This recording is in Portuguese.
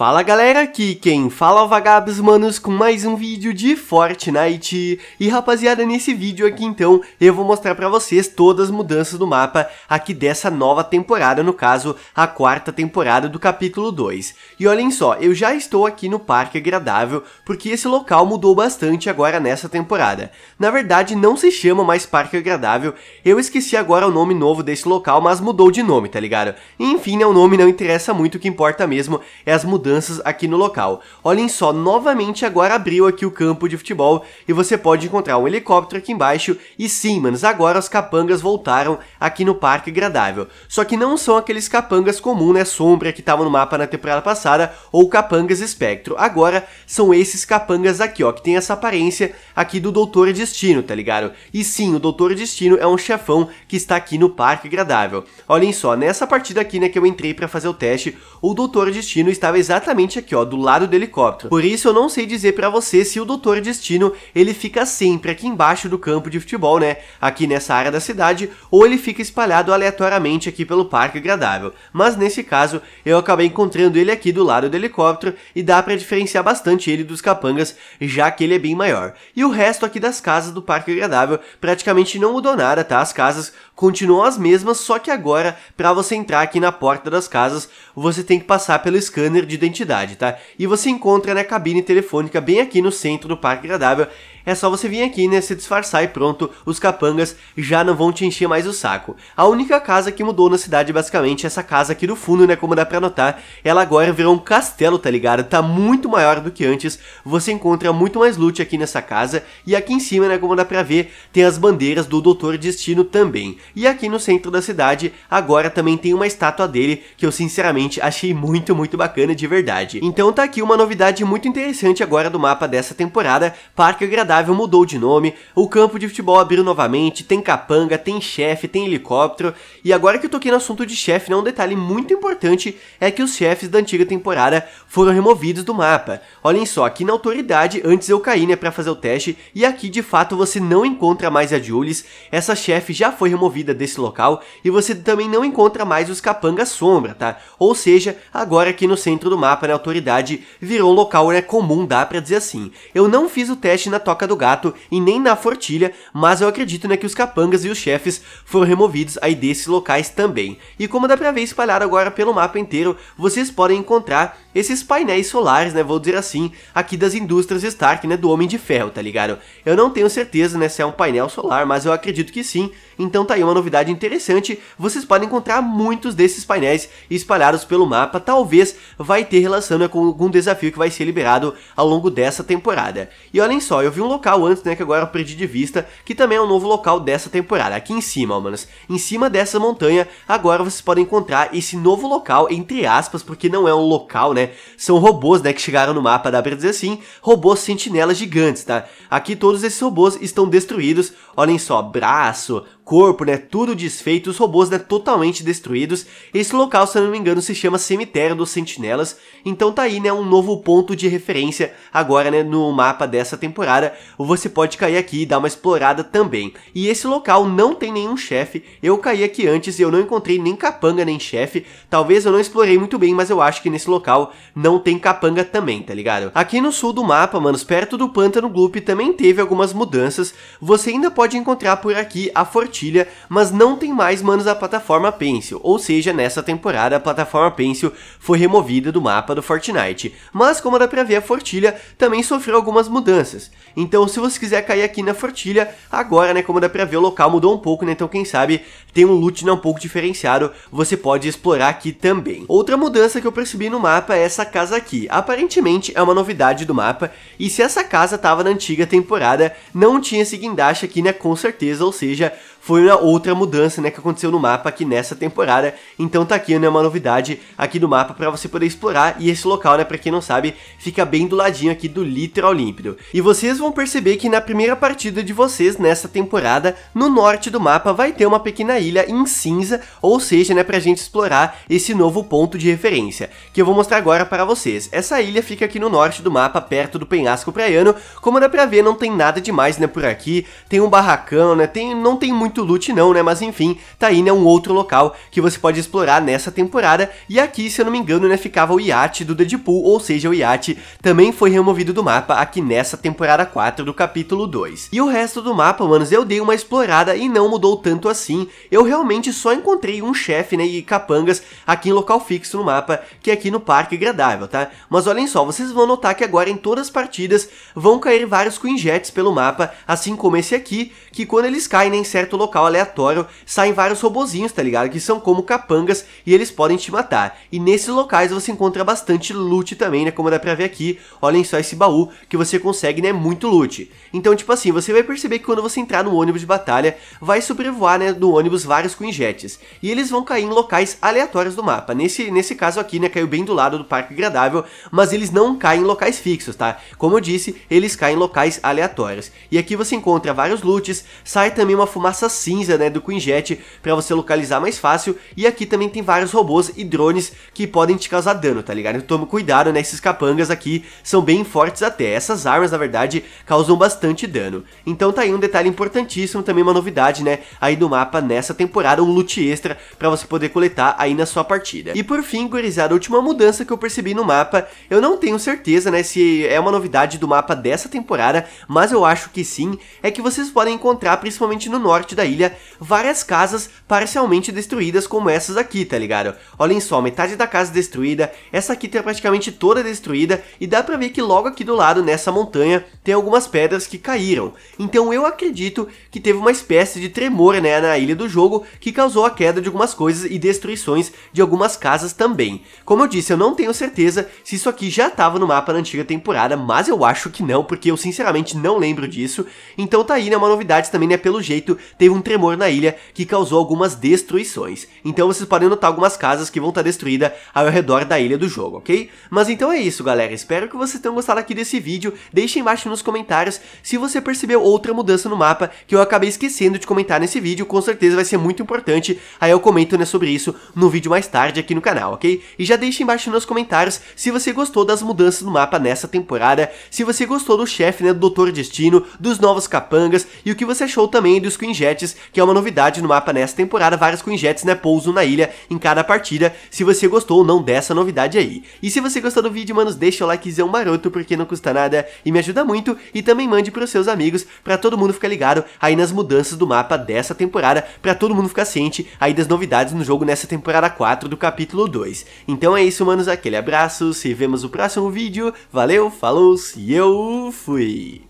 Fala galera, aqui quem fala é o vagabos manos com mais um vídeo de Fortnite E rapaziada, nesse vídeo aqui então eu vou mostrar pra vocês todas as mudanças do mapa aqui dessa nova temporada, no caso a quarta temporada do capítulo 2 E olhem só, eu já estou aqui no Parque Agradável porque esse local mudou bastante agora nessa temporada Na verdade não se chama mais Parque Agradável, eu esqueci agora o nome novo desse local mas mudou de nome, tá ligado? Enfim, né, o nome não interessa muito, o que importa mesmo é as mudanças mudanças aqui no local. Olhem só, novamente agora abriu aqui o campo de futebol e você pode encontrar um helicóptero aqui embaixo. E sim, manos, agora os capangas voltaram aqui no Parque Agradável. Só que não são aqueles capangas comum, né, sombra que estavam no mapa na temporada passada ou capangas espectro. Agora são esses capangas aqui, ó, que tem essa aparência aqui do Doutor Destino, tá ligado? E sim, o Doutor Destino é um chefão que está aqui no Parque Agradável. Olhem só, nessa partida aqui, né, que eu entrei para fazer o teste, o Doutor Destino estava exatamente exatamente aqui, ó, do lado do helicóptero. Por isso eu não sei dizer para você se o Doutor Destino, ele fica sempre aqui embaixo do campo de futebol, né? Aqui nessa área da cidade, ou ele fica espalhado aleatoriamente aqui pelo Parque Agradável. Mas nesse caso, eu acabei encontrando ele aqui do lado do helicóptero e dá para diferenciar bastante ele dos capangas, já que ele é bem maior. E o resto aqui das casas do Parque Agradável praticamente não mudou nada, tá? As casas continuam as mesmas, só que agora, para você entrar aqui na porta das casas, você tem que passar pelo scanner de identidade, tá? E você encontra na né, cabine telefônica bem aqui no centro do Parque Agradável. É só você vir aqui, né, se disfarçar e pronto, os capangas já não vão te encher mais o saco. A única casa que mudou na cidade, basicamente, é essa casa aqui do fundo, né, como dá pra notar, ela agora virou um castelo, tá ligado? Tá muito maior do que antes, você encontra muito mais loot aqui nessa casa, e aqui em cima, né, como dá pra ver, tem as bandeiras do Doutor Destino também. E aqui no centro da cidade, agora também tem uma estátua dele, que eu sinceramente achei muito, muito bacana de verdade. Então tá aqui uma novidade muito interessante agora do mapa dessa temporada, Parque Agradável agradável mudou de nome, o campo de futebol abriu novamente, tem capanga, tem chefe, tem helicóptero, e agora que eu toquei no assunto de chefe, né, um detalhe muito importante é que os chefes da antiga temporada foram removidos do mapa. Olhem só, aqui na autoridade, antes eu caí, né, pra fazer o teste, e aqui de fato você não encontra mais a Julis. essa chefe já foi removida desse local, e você também não encontra mais os capangas sombra, tá? Ou seja, agora aqui no centro do mapa, na autoridade, virou um local, né, comum, dá pra dizer assim. Eu não fiz o teste na toca toca do gato e nem na fortilha, mas eu acredito né, que os capangas e os chefes foram removidos aí desses locais também. E como dá pra ver espalhado agora pelo mapa inteiro, vocês podem encontrar esses painéis solares, né, vou dizer assim, aqui das indústrias Stark, né, do Homem de Ferro, tá ligado? Eu não tenho certeza, né, se é um painel solar, mas eu acredito que sim, então tá aí uma novidade interessante, vocês podem encontrar muitos desses painéis espalhados pelo mapa, talvez vai ter relação né, com algum desafio que vai ser liberado ao longo dessa temporada. E olhem só, eu vi um local antes, né, que agora eu perdi de vista, que também é um novo local dessa temporada, aqui em cima, ó, manos. Em cima dessa montanha, agora vocês podem encontrar esse novo local, entre aspas, porque não é um local, né, né? São robôs, né, que chegaram no mapa, dá pra dizer assim, robôs sentinelas gigantes, tá? Aqui todos esses robôs estão destruídos, olhem só, braço, corpo, né, tudo desfeito, os robôs, né, totalmente destruídos. Esse local, se eu não me engano, se chama Cemitério dos Sentinelas, então tá aí, né, um novo ponto de referência agora, né, no mapa dessa temporada. Você pode cair aqui e dar uma explorada também. E esse local não tem nenhum chefe, eu caí aqui antes e eu não encontrei nem capanga nem chefe, talvez eu não explorei muito bem, mas eu acho que nesse local não tem capanga também, tá ligado? Aqui no sul do mapa, manos, perto do Pântano Gloop também teve algumas mudanças, você ainda pode encontrar por aqui a Fortuna cartilha, mas não tem mais manos da plataforma Pencil, ou seja, nessa temporada a plataforma Pencil foi removida do mapa do Fortnite. Mas como dá pra ver, a Fortilha também sofreu algumas mudanças. Então se você quiser cair aqui na Fortilha, agora, né, como dá pra ver, o local mudou um pouco, né, então quem sabe tem um loot né, um pouco diferenciado, você pode explorar aqui também. Outra mudança que eu percebi no mapa é essa casa aqui. Aparentemente é uma novidade do mapa, e se essa casa tava na antiga temporada, não tinha esse guindaste aqui, né, com certeza, ou seja, foi uma outra mudança né, que aconteceu no mapa aqui nessa temporada. Então tá aqui né, uma novidade aqui do mapa para você poder explorar. E esse local, né, para quem não sabe, fica bem do ladinho aqui do Literal límpido. E vocês vão perceber que na primeira partida de vocês nessa temporada, no norte do mapa vai ter uma pequena ilha em cinza, ou seja, né, pra gente explorar esse novo ponto de referência, que eu vou mostrar agora para vocês. Essa ilha fica aqui no norte do mapa, perto do penhasco praiano. Como dá pra ver, não tem nada demais, né, por aqui. Tem um barracão, né, tem, não tem muito muito loot não, né? Mas enfim, Taína é um outro local que você pode explorar nessa temporada. E aqui, se eu não me engano, né, ficava o iate do Deadpool, ou seja, o iate também foi removido do mapa aqui nessa temporada 4 do capítulo 2. E o resto do mapa, manos, eu dei uma explorada e não mudou tanto assim. Eu realmente só encontrei um chefe, né, e capangas aqui em local fixo no mapa, que é aqui no Parque gradável, tá? Mas olhem só, vocês vão notar que agora em todas as partidas vão cair vários Queen Jets pelo mapa, assim como esse aqui, que quando eles caem né, em certo local aleatório saem vários robozinhos, tá ligado? Que são como capangas e eles podem te matar. E nesses locais você encontra bastante loot também, né? Como dá pra ver aqui, olhem só esse baú que você consegue, né? Muito loot. Então, tipo assim, você vai perceber que quando você entrar no ônibus de batalha, vai sobrevoar, né? Do ônibus vários Quinjetes. E eles vão cair em locais aleatórios do mapa. Nesse, nesse caso aqui, né? Caiu bem do lado do Parque Agradável, mas eles não caem em locais fixos, tá? Como eu disse, eles caem em locais aleatórios. E aqui você encontra vários loots, sai também uma fumaça cinza né, do Quinjet para você localizar mais fácil. E aqui também tem vários robôs e drones que podem te causar dano, tá ligado? Então tome cuidado, né? Esses capangas aqui são bem fortes até. Essas armas, na verdade, causam bastante dano. Então tá aí um detalhe importantíssimo, também uma novidade, né? Aí do mapa nessa temporada, um loot extra para você poder coletar aí na sua partida. E por fim, gurizada, a última mudança que eu percebi no mapa, eu não tenho certeza, né, se é uma novidade do mapa dessa temporada, mas eu acho que sim, é que vocês podem encontrar principalmente no norte da da ilha várias casas parcialmente destruídas como essas aqui, tá ligado? Olhem só, metade da casa destruída, essa aqui tá praticamente toda destruída e dá pra ver que logo aqui do lado, nessa montanha, tem algumas pedras que caíram. Então eu acredito que teve uma espécie de tremor né, na ilha do jogo que causou a queda de algumas coisas e destruições de algumas casas também. Como eu disse, eu não tenho certeza se isso aqui já estava no mapa na antiga temporada, mas eu acho que não, porque eu sinceramente não lembro disso. Então tá aí, né, uma novidade também, né, pelo jeito teve um tremor na ilha que causou algumas destruições. Então vocês podem notar algumas casas que vão estar tá destruídas ao redor da ilha do jogo, ok? Mas então é isso, galera. Espero que vocês tenham gostado aqui desse vídeo. Deixem embaixo nos nos comentários se você percebeu outra mudança no mapa que eu acabei esquecendo de comentar nesse vídeo, com certeza vai ser muito importante, aí eu comento né, sobre isso no vídeo mais tarde aqui no canal, ok? E já deixa embaixo nos comentários se você gostou das mudanças no mapa nessa temporada, se você gostou do chefe, né, do Doutor Destino, dos novos capangas e o que você achou também dos Quinjetes, que é uma novidade no mapa nessa temporada, vários Quinjetes né, pousam na ilha em cada partida, se você gostou ou não dessa novidade aí. E se você gostou do vídeo, manos, deixa o likezão maroto porque não custa nada e me ajuda muito muito e também mande para os seus amigos para todo mundo ficar ligado aí nas mudanças do mapa dessa temporada, para todo mundo ficar ciente aí das novidades no jogo nessa temporada 4 do capítulo 2. Então é isso, manos, aquele abraço, se vemos no próximo vídeo, valeu, falou e eu fui!